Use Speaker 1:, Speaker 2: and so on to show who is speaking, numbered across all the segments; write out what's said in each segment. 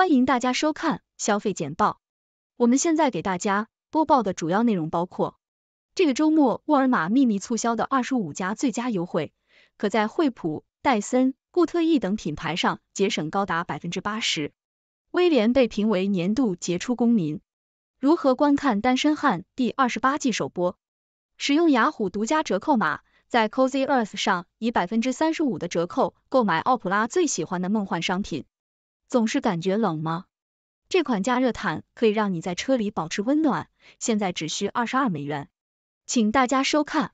Speaker 1: 欢迎大家收看消费简报。我们现在给大家播报的主要内容包括：这个周末沃尔玛秘密促销的二十五家最佳优惠，可在惠普、戴森、固特异等品牌上节省高达百分之八十。威廉被评为年度杰出公民。如何观看《单身汉》第二十八季首播？使用雅虎独家折扣码，在 c o z y e a r t h 上以百分之三十五的折扣购买奥普拉最喜欢的梦幻商品。总是感觉冷吗？这款加热毯可以让你在车里保持温暖，现在只需二十二美元。请大家收看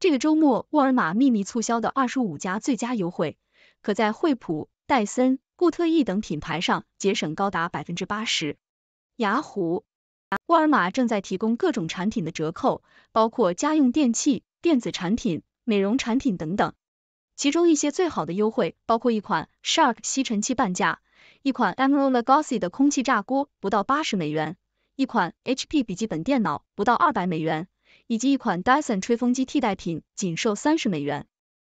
Speaker 1: 这个周末沃尔玛秘密促销的二十五家最佳优惠，可在惠普、戴森、固特异等品牌上节省高达百分之八十。雅虎、沃尔玛正在提供各种产品的折扣，包括家用电器、电子产品、美容产品等等。其中一些最好的优惠包括一款 Shark 吸尘器半价。一款 e m e r o l l g o s s e 的空气炸锅不到八十美元，一款 HP 笔记本电脑不到二百美元，以及一款 Dyson 吹风机替代品仅售三十美元。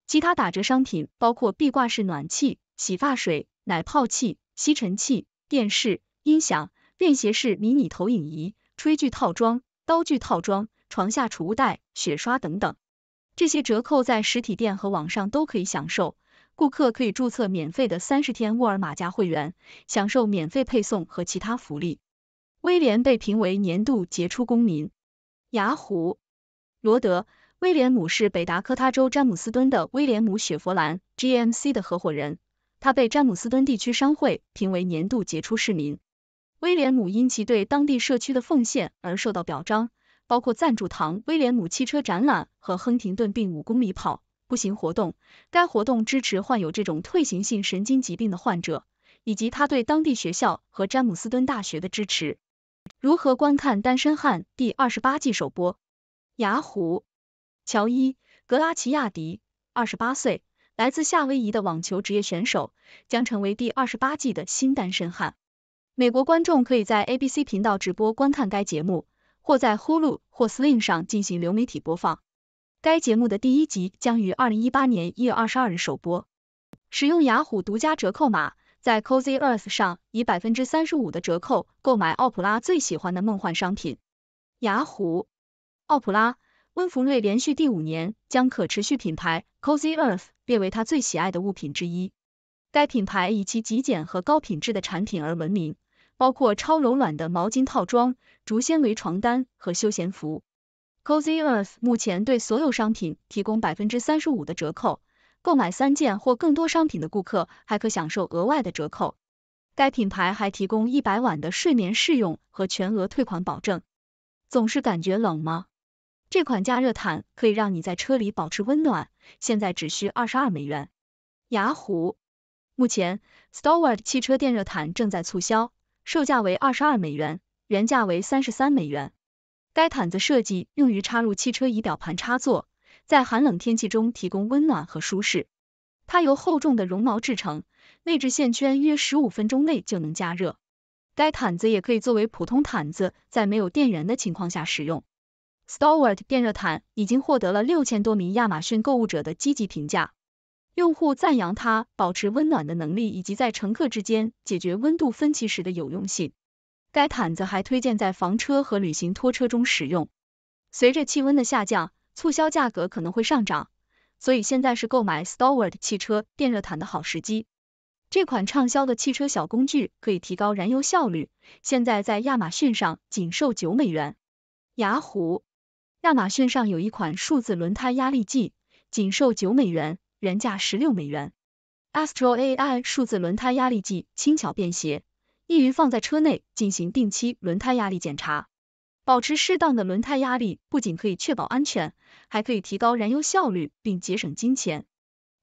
Speaker 1: 其他打折商品包括壁挂式暖气、洗发水、奶泡器、吸尘器、电视、音响、便携式迷你投影仪、炊具套装、刀具套装、床下储物袋、雪刷等等。这些折扣在实体店和网上都可以享受。顾客可以注册免费的三十天沃尔玛家会员，享受免费配送和其他福利。威廉被评为年度杰出公民。雅虎，罗德·威廉姆是北达科他州詹姆斯敦的威廉姆雪佛兰 （GMC） 的合伙人，他被詹姆斯敦地区商会评为年度杰出市民。威廉姆因其对当地社区的奉献而受到表彰，包括赞助堂、威廉姆汽车展览和亨廷顿并五公里跑。步行活动，该活动支持患有这种退行性神经疾病的患者，以及他对当地学校和詹姆斯敦大学的支持。如何观看《单身汉》第二十八季首播？雅虎，乔伊·格拉齐亚迪，二十八岁，来自夏威夷的网球职业选手，将成为第二十八季的新单身汉。美国观众可以在 ABC 频道直播观看该节目，或在 Hulu 或 s l i n g 上进行流媒体播放。该节目的第一集将于二零一八年一月二十二日首播。使用雅虎独家折扣码，在 Cozy Earth 上以百分之三十五的折扣购买奥普拉最喜欢的梦幻商品。雅虎、奥普拉、温弗瑞连续第五年将可持续品牌 Cozy Earth 列为他最喜爱的物品之一。该品牌以其极简和高品质的产品而闻名，包括超柔软的毛巾套装、竹纤维床单和休闲服。Cozy Earth 目前对所有商品提供百分之三十五的折扣，购买三件或更多商品的顾客还可享受额外的折扣。该品牌还提供一百晚的睡眠试用和全额退款保证。总是感觉冷吗？这款加热毯可以让你在车里保持温暖，现在只需二十二美元。雅虎，目前 s t r w a r d 汽车电热毯正在促销，售价为二十二美元，原价为三十三美元。该毯子设计用于插入汽车仪表盘插座，在寒冷天气中提供温暖和舒适。它由厚重的绒毛制成，内置线圈约十五分钟内就能加热。该毯子也可以作为普通毯子，在没有电源的情况下使用。Stewart 电热毯已经获得了六千多名亚马逊购物者的积极评价，用户赞扬它保持温暖的能力以及在乘客之间解决温度分歧时的有用性。该毯子还推荐在房车和旅行拖车中使用。随着气温的下降，促销价格可能会上涨，所以现在是购买 s t e w a r d 汽车电热毯的好时机。这款畅销的汽车小工具可以提高燃油效率，现在在亚马逊上仅售九美元。雅虎，亚马逊上有一款数字轮胎压力计，仅售九美元，原价十六美元。Astro AI 数字轮胎压力计，轻巧便携。易于放在车内进行定期轮胎压力检查，保持适当的轮胎压力不仅可以确保安全，还可以提高燃油效率并节省金钱。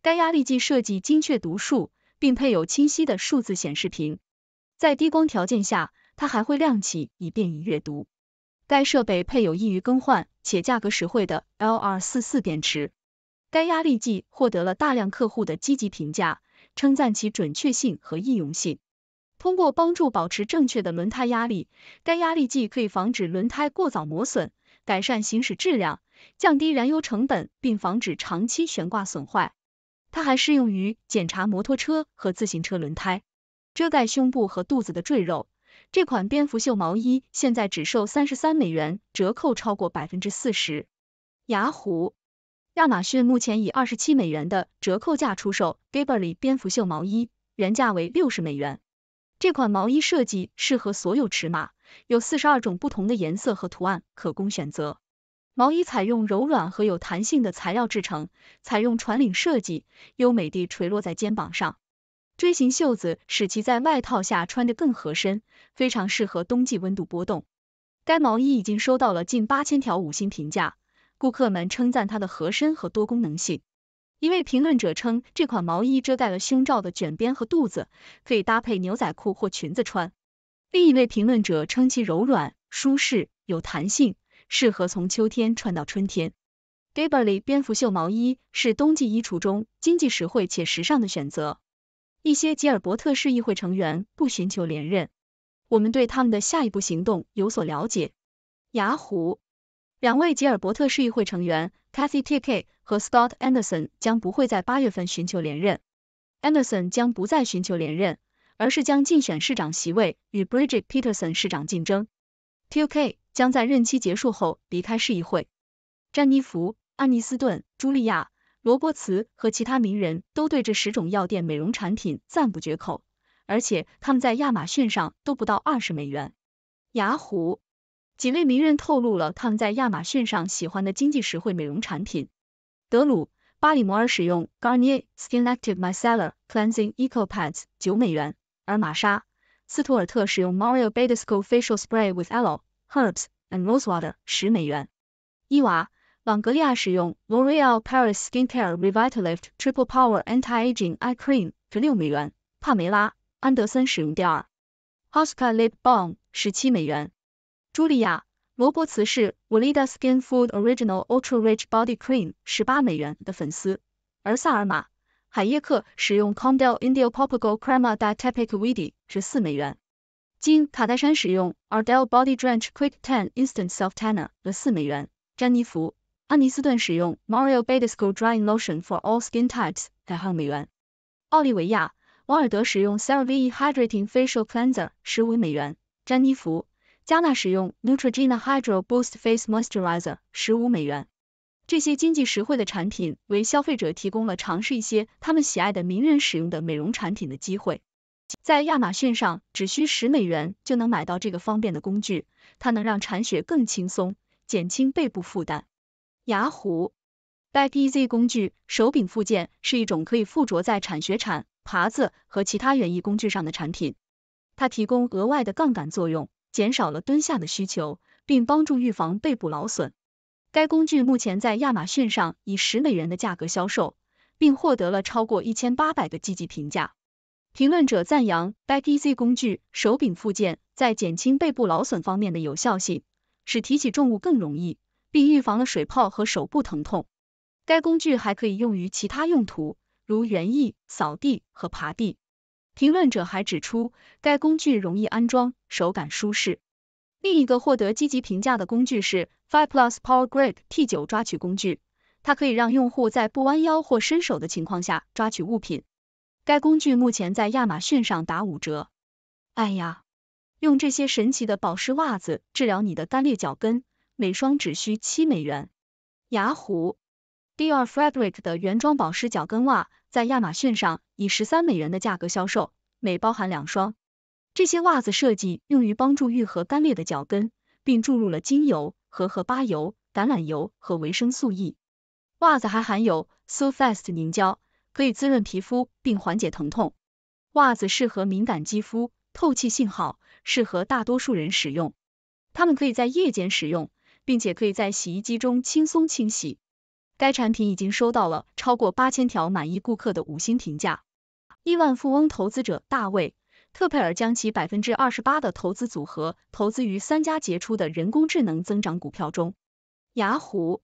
Speaker 1: 该压力计设计精确读数，并配有清晰的数字显示屏，在低光条件下它还会亮起以便于阅读。该设备配有易于更换且价格实惠的 l r 四四电池。该压力计获得了大量客户的积极评价，称赞其准确性和易用性。通过帮助保持正确的轮胎压力，该压力计可以防止轮胎过早磨损，改善行驶质量，降低燃油成本，并防止长期悬挂损坏。它还适用于检查摩托车和自行车轮胎，遮盖胸部和肚子的赘肉。这款蝙蝠袖毛衣现在只售三十三美元，折扣超过百分之四十。雅虎、亚马逊目前以二十七美元的折扣价出售 g a b i e l l y 蝙蝠袖毛衣，原价为六十美元。这款毛衣设计适合所有尺码，有四十二种不同的颜色和图案可供选择。毛衣采用柔软和有弹性的材料制成，采用船领设计，优美地垂落在肩膀上。锥形袖子使其在外套下穿着更合身，非常适合冬季温度波动。该毛衣已经收到了近八千条五星评价，顾客们称赞它的合身和多功能性。一位评论者称，这款毛衣遮盖了胸罩的卷边和肚子，可以搭配牛仔裤或裙子穿。另一位评论者称其柔软、舒适、有弹性，适合从秋天穿到春天。g a b i e l l y 蝙蝠袖毛衣是冬季衣橱中经济实惠且时尚的选择。一些吉尔伯特市议会成员不寻求连任，我们对他们的下一步行动有所了解。雅虎。两位吉尔伯特市议会成员 Kathy T K 和 Scott Anderson 将不会在八月份寻求连任。Anderson 将不再寻求连任，而是将竞选市长席位，与 Bridget Peterson 市长竞争。T K 将在任期结束后离开市议会。詹妮弗、安妮斯顿、茱莉亚、罗伯茨和其他名人，都对这十种药店美容产品赞不绝口，而且他们在亚马逊上都不到二十美元。雅虎。几位名人透露了他们在亚马逊上喜欢的经济实惠美容产品。德鲁·巴里摩尔使用 Garnier Skin Active m c e l l a r Cleansing Eco Pads 九美元，而玛莎·斯图尔特使用 Mario b a d e s c o Facial Spray with Aloe Herbs and Rosewater 十美元。伊娃·朗格利亚使用 L'Oreal Paris Skincare Revitalift Triple Power Anti-Aging Eye Cream 十六美元。帕梅拉·安德森使用第二，Oscar Lip Balm 十七美元。茱莉亚·罗伯茨是 v l i d a Skin Food Original Ultra Rich Body Cream 十八美元的粉丝，而萨尔玛·海耶克使用 c o m d e l India Popgo Crema d i t e p i c Vidi 是四美元。金·卡戴珊使用 Ardell Body Drench Quick Tan Instant Self Tanner 的四美元。詹妮弗·安妮斯顿使用 Mario b a d e s c o Dry In Lotion for All Skin Types 两美元。奥利维亚·王尔德使用 Cerave Hydrating Facial Cleanser 十五美元。詹妮弗。加纳使用 Neutrogena Hydro Boost Face Moisturizer 十五美元。这些经济实惠的产品为消费者提供了尝试一些他们喜爱的名人使用的美容产品的机会。在亚马逊上只需十美元就能买到这个方便的工具，它能让铲雪更轻松，减轻背部负担。雅虎 Back EZ 工具手柄附件是一种可以附着在铲雪铲、耙子和其他园艺工具上的产品，它提供额外的杠杆作用。减少了蹲下的需求，并帮助预防背部劳损。该工具目前在亚马逊上以十美元的价格销售，并获得了超过一千八百个积极评价。评论者赞扬 Back Easy 工具手柄附件在减轻背部劳损方面的有效性，使提起重物更容易，并预防了水泡和手部疼痛。该工具还可以用于其他用途，如园艺、扫地和爬地。评论者还指出，该工具容易安装，手感舒适。另一个获得积极评价的工具是 FivePlus PowerGrab T9 抓取工具，它可以让用户在不弯腰或伸手的情况下抓取物品。该工具目前在亚马逊上打五折。哎呀，用这些神奇的保湿袜子治疗你的干裂脚跟，每双只需七美元。雅虎。D.R. Fabric 的原装保湿脚跟袜在亚马逊上以十三美元的价格销售，每包含两双。这些袜子设计用于帮助愈合干裂的脚跟，并注入了精油和荷巴油、橄榄油和维生素 E。袜子还含有 SoFast 凝胶，可以滋润皮肤并缓解疼痛。袜子适合敏感肌肤，透气性好，适合大多数人使用。它们可以在夜间使用，并且可以在洗衣机中轻松清洗。该产品已经收到了超过八千条满意顾客的五星评价。亿万富翁投资者大卫特佩尔将其百分之二十八的投资组合投资于三家杰出的人工智能增长股票中。雅虎，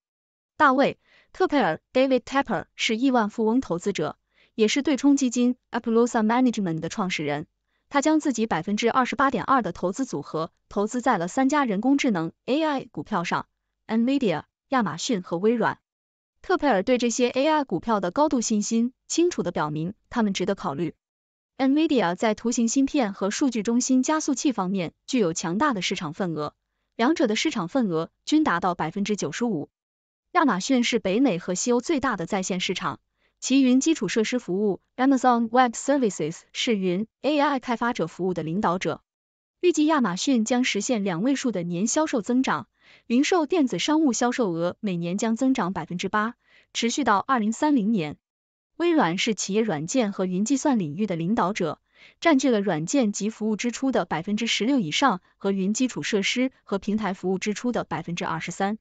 Speaker 1: 大卫特佩尔 David Tepper 是亿万富翁投资者，也是对冲基金 Applusa Management 的创始人。他将自己百分之二十八点二的投资组合投资在了三家人工智能 AI 股票上：Nvidia、亚马逊和微软。特佩尔对这些 AI 股票的高度信心，清楚地表明他们值得考虑。Nvidia 在图形芯片和数据中心加速器方面具有强大的市场份额，两者的市场份额均达到百分之九十五。亚马逊是北美和西欧最大的在线市场，其云基础设施服务 Amazon Web Services 是云 AI 开发者服务的领导者。预计亚马逊将实现两位数的年销售增长，零售电子商务销售额每年将增长百分之八，持续到二零三零年。微软是企业软件和云计算领域的领导者，占据了软件及服务支出的百分之十六以上和云基础设施和平台服务支出的百分之二十三。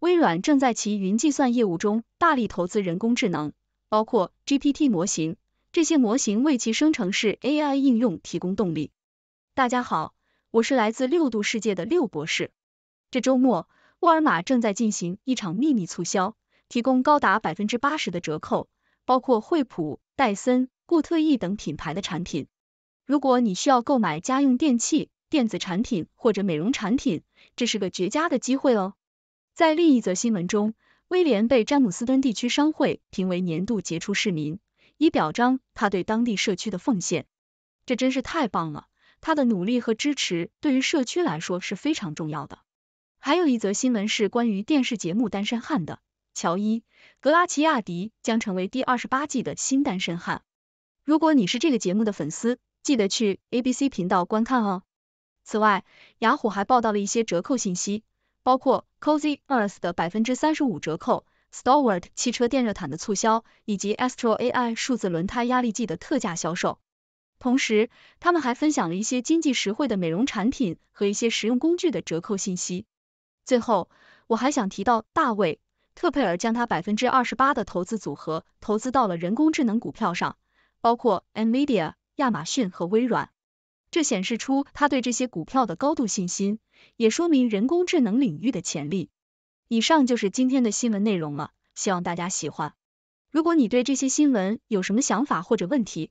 Speaker 1: 微软正在其云计算业务中大力投资人工智能，包括 GPT 模型，这些模型为其生成式 AI 应用提供动力。大家好，我是来自六度世界的六博士。这周末，沃尔玛正在进行一场秘密促销，提供高达百分之八十的折扣，包括惠普、戴森、固特异等品牌的产品。如果你需要购买家用电器、电子产品或者美容产品，这是个绝佳的机会哦。在另一则新闻中，威廉被詹姆斯敦地区商会评为年度杰出市民，以表彰他对当地社区的奉献。这真是太棒了！他的努力和支持对于社区来说是非常重要的。还有一则新闻是关于电视节目《单身汉》的，乔伊·格拉齐亚迪将成为第二十八季的新单身汉。如果你是这个节目的粉丝，记得去 ABC 频道观看哦。此外，雅虎还报道了一些折扣信息，包括 Cozy Earth 的百分之三十五折扣，Stoward 汽车电热毯的促销，以及 Astro AI 数字轮胎压力计的特价销售。同时，他们还分享了一些经济实惠的美容产品和一些实用工具的折扣信息。最后，我还想提到，大卫·特佩尔将他百分之二十八的投资组合投资到了人工智能股票上，包括 Nvidia、亚马逊和微软。这显示出他对这些股票的高度信心，也说明人工智能领域的潜力。以上就是今天的新闻内容了，希望大家喜欢。如果你对这些新闻有什么想法或者问题，